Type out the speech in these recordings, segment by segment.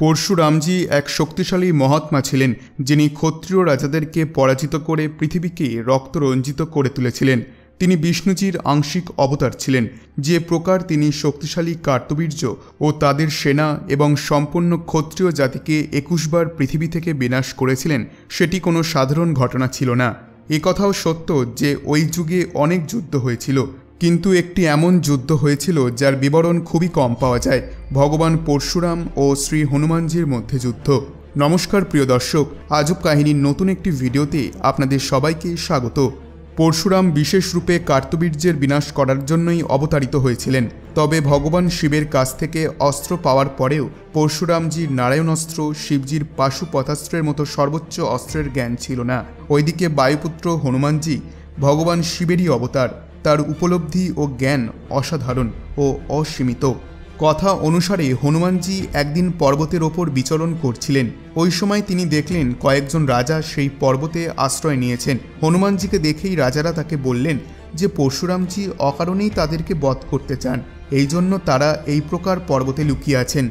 পরশুরামজি এক শক্তিশালী মহাত্মা ছিলেন যিনি ক্ষত্রিয় রাজাদেরকে পরাজিত করে পৃথিবীকে রক্তরঞ্জিত করে তুলেছিলেন তিনি বিষ্ণুজির আংশিক অবতার ছিলেন যে প্রকার তিনি শক্তিশালী কার্তবীর্য ও তাদের সেনা এবং সম্পূর্ণ ক্ষত্রিয় জাতিকে একুশবার পৃথিবী থেকে বিনাশ করেছিলেন সেটি কোনো সাধারণ ঘটনা ছিল না একথাও সত্য যে ওই যুগে অনেক যুদ্ধ হয়েছিল কিন্তু একটি এমন যুদ্ধ হয়েছিল যার বিবরণ খুবই কম পাওয়া যায় ভগবান পরশুরাম ও শ্রী হনুমানজির মধ্যে যুদ্ধ নমস্কার প্রিয় দর্শক আজব কাহিনীর নতুন একটি ভিডিওতে আপনাদের সবাইকে স্বাগত পরশুরাম বিশেষ রূপে কার্তবীর্যের বিনাশ করার জন্যই অবতারিত হয়েছিলেন তবে ভগবান শিবের কাছ থেকে অস্ত্র পাওয়ার পরেও পরশুরামজির নারায়ণ অস্ত্র শিবজির পাশুপথাস্ত্রের মতো সর্বোচ্চ অস্ত্রের জ্ঞান ছিল না ওইদিকে বায়ুপুত্র হনুমানজি ভগবান শিবেরই অবতার তার উপলব্ধি ও জ্ঞান অসাধারণ ও অসীমিত কথা অনুসারে হনুমানজি একদিন পর্বতের ওপর বিচরণ করছিলেন ওই সময় তিনি দেখলেন কয়েকজন রাজা সেই পর্বতে আশ্রয় নিয়েছেন হনুমানজিকে দেখেই রাজারা তাকে বললেন যে পরশুরামজি অকারণেই তাদেরকে বধ করতে চান এই জন্য তারা এই প্রকার পর্বতে লুকিয়ে আছেন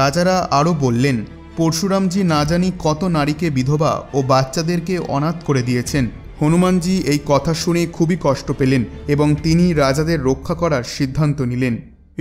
রাজারা আরও বললেন পরশুরামজি না জানি কত নারীকে বিধবা ও বাচ্চাদেরকে অনাথ করে দিয়েছেন হনুমানজি এই কথা শুনে খুবই কষ্ট পেলেন এবং তিনি রাজাদের রক্ষা করার সিদ্ধান্ত নিলেন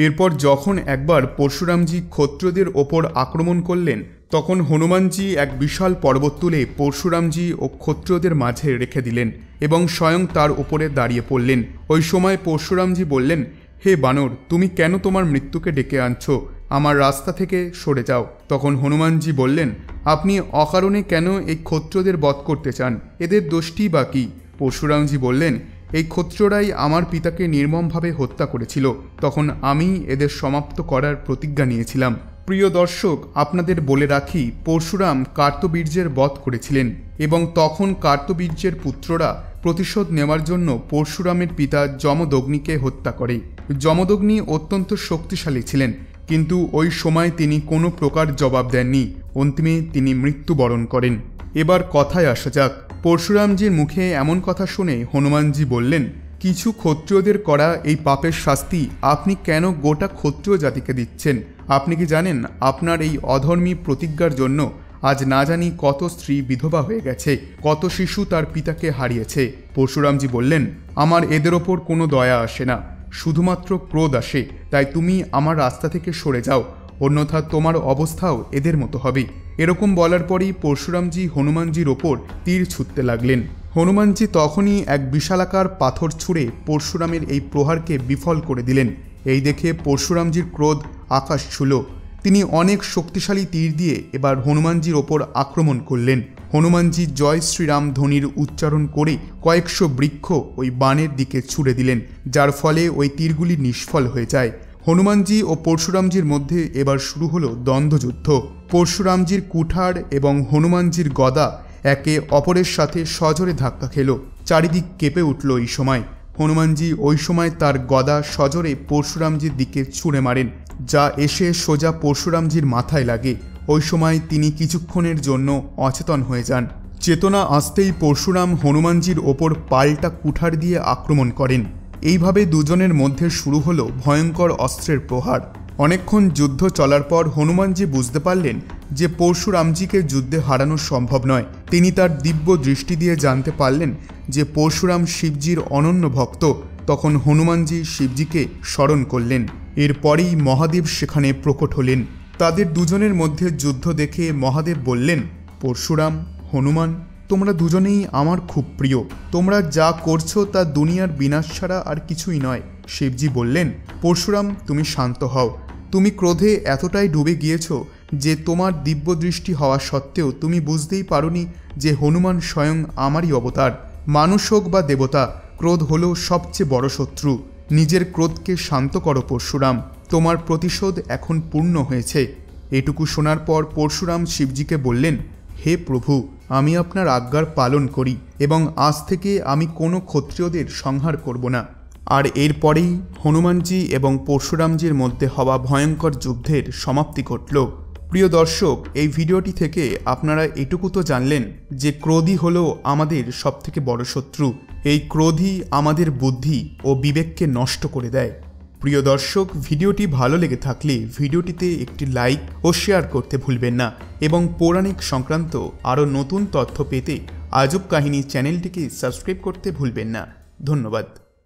এরপর যখন একবার পরশুরামজি ক্ষত্রদের ওপর আক্রমণ করলেন তখন হনুমানজি এক বিশাল পর্বত তুলে পরশুরামজি ও ক্ষত্রদের মাঝে রেখে দিলেন এবং স্বয়ং তার ওপরে দাঁড়িয়ে পড়লেন ওই সময় পরশুরামজি বললেন হে বানর তুমি কেন তোমার মৃত্যুকে ডেকে আনছো আমার রাস্তা থেকে সরে যাও তখন হনুমানজি বললেন আপনি অকারণে কেন এই ক্ষত্রদের বধ করতে চান এদের দোষটি বা কি পরশুরামজি বললেন এই ক্ষত্ররাই আমার পিতাকে নির্মমভাবে হত্যা করেছিল তখন আমি এদের সমাপ্ত করার প্রতিজ্ঞা নিয়েছিলাম প্রিয় দর্শক আপনাদের বলে রাখি পরশুরাম কার্তবীর্যের বধ করেছিলেন এবং তখন কার্তবীর্যের পুত্ররা প্রতিশোধ নেওয়ার জন্য পরশুরামের পিতা যমদগ্নিকে হত্যা করে যমদগ্নি অত্যন্ত শক্তিশালী ছিলেন কিন্তু ওই সময় তিনি কোনো প্রকার জবাব দেননি অন্তিমে তিনি মৃত্যুবরণ করেন এবার কথায় আসা যাক পরশুরামজির মুখে এমন কথা শুনে হনুমানজি বললেন কিছু ক্ষত্রিয়দের করা এই পাপের শাস্তি আপনি কেন গোটা ক্ষত্রিয় জাতিকে দিচ্ছেন আপনি কি জানেন আপনার এই অধর্মী প্রতিজ্ঞার জন্য আজ না জানি কত স্ত্রী বিধবা হয়ে গেছে কত শিশু তার পিতাকে হারিয়েছে পরশুরামজি বললেন আমার এদের ওপর কোনো দয়া আসে না শুধুমাত্র ক্রোধ আসে তাই তুমি আমার রাস্তা থেকে সরে যাও অন্যথা তোমার অবস্থাও এদের মতো হবে এরকম বলার পরেই পরশুরামজি হনুমানজির ওপর তীর ছুটতে লাগলেন হনুমানজি তখনই এক বিশালাকার পাথর ছুঁড়ে পরশুরামের এই প্রহারকে বিফল করে দিলেন এই দেখে পরশুরামজির ক্রোধ আকাশ ছুল তিনি অনেক শক্তিশালী তীর দিয়ে এবার হনুমানজির ওপর আক্রমণ করলেন হনুমানজি জয় শ্রীরাম ধ্বনির উচ্চারণ করে কয়েকশো বৃক্ষ ওই বাণের দিকে ছুড়ে দিলেন যার ফলে ওই তীরগুলি নিষ্ফল হয়ে যায় হনুমানজি ও পরশুরামজির মধ্যে এবার শুরু হলো দ্বন্দ্বযুদ্ধ পরশুরামজির কুঠার এবং হনুমানজির গদা একে অপরের সাথে সজোরে ধাক্কা খেল চারিদিক কেঁপে উঠল এই সময় হনুমানজি ওই সময় তার গদা সজোরে পরশুরামজির দিকে ছুঁড়ে মারেন যা এসে সোজা পরশুরামজির মাথায় লাগে ওই সময় তিনি কিছুক্ষণের জন্য অচেতন হয়ে যান চেতনা আসতেই পরশুরাম হনুমানজির ওপর পাল্টা কুঠার দিয়ে আক্রমণ করেন এইভাবে দুজনের মধ্যে শুরু হলো ভয়ঙ্কর অস্ত্রের প্রহার অনেকক্ষণ যুদ্ধ চলার পর হনুমানজি বুঝতে পারলেন যে পরশুরামজিকে যুদ্ধে হারানো সম্ভব নয় তিনি তার দিব্য দৃষ্টি দিয়ে জানতে পারলেন যে পরশুরাম শিবজির অনন্য ভক্ত তখন হনুমানজি শিবজিকে স্মরণ করলেন এরপরেই মহাদেব সেখানে প্রকট হলেন তাদের দুজনের মধ্যে যুদ্ধ দেখে মহাদেব বললেন পরশুরাম হনুমান তোমরা দুজনেই আমার খুব প্রিয় তোমরা যা করছো তা দুনিয়ার বিনাশ ছাড়া আর কিছুই নয় শিবজি বললেন পরশুরাম তুমি শান্ত হও তুমি ক্রোধে এতটাই ডুবে গিয়েছো যে তোমার দিব্য দৃষ্টি হওয়া সত্ত্বেও তুমি বুঝতেই পারোনি যে হনুমান স্বয়ং আমারই অবতার মানুষ হোক বা দেবতা ক্রোধ হলো সবচেয়ে বড় শত্রু নিজের ক্রোধকে শান্ত করো পরশুরাম তোমার প্রতিশোধ এখন পূর্ণ হয়েছে এটুকু শোনার পর পরশুরাম শিবজিকে বললেন হে প্রভু আমি আপনার আজ্ঞার পালন করি এবং আজ থেকে আমি কোনো ক্ষত্রিয়দের সংহার করব না আর এরপরেই হনুমানজি এবং পরশুরামজির মধ্যে হওয়া ভয়ঙ্কর যুদ্ধের সমাপ্তি ঘটল প্রিয় দর্শক এই ভিডিওটি থেকে আপনারা এটুকু তো জানলেন যে ক্রোধই হল আমাদের সবথেকে বড় শত্রু এই ক্রোধই আমাদের বুদ্ধি ও বিবেককে নষ্ট করে দেয় প্রিয় দর্শক ভিডিওটি ভালো লেগে থাকলে ভিডিওটিতে একটি লাইক ও শেয়ার করতে ভুলবেন না এবং পৌরাণিক সংক্রান্ত আরও নতুন তথ্য পেতে আজব কাহিনী চ্যানেলটিকে সাবস্ক্রাইব করতে ভুলবেন না ধন্যবাদ